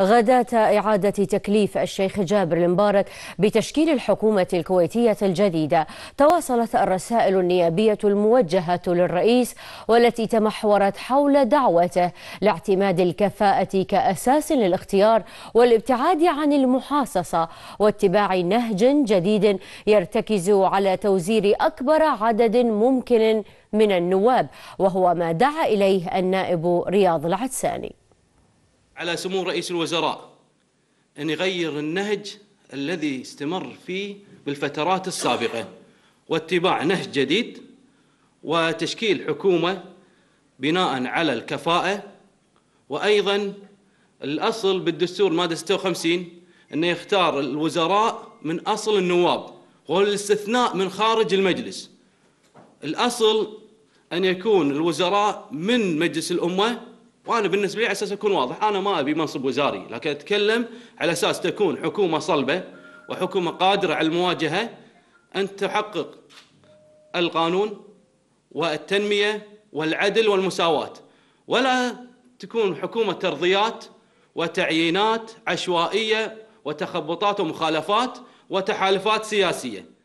غداة إعادة تكليف الشيخ جابر المبارك بتشكيل الحكومة الكويتية الجديدة تواصلت الرسائل النيابية الموجهة للرئيس والتي تمحورت حول دعوته لاعتماد الكفاءة كأساس للاختيار والابتعاد عن المحاصصة واتباع نهج جديد يرتكز على توزير أكبر عدد ممكن من النواب وهو ما دعا إليه النائب رياض العدساني على سمو رئيس الوزراء أن يغير النهج الذي استمر فيه بالفترات السابقة واتباع نهج جديد وتشكيل حكومة بناء على الكفاءة وأيضا الأصل بالدستور مادة 56 أنه يختار الوزراء من أصل النواب والاستثناء من خارج المجلس الأصل أن يكون الوزراء من مجلس الأمة وانا بالنسبه لي على اساس اكون واضح انا ما ابي منصب وزاري لكن اتكلم على اساس تكون حكومه صلبه وحكومه قادره على المواجهه ان تحقق القانون والتنميه والعدل والمساواه ولا تكون حكومه ترضيات وتعيينات عشوائيه وتخبطات ومخالفات وتحالفات سياسيه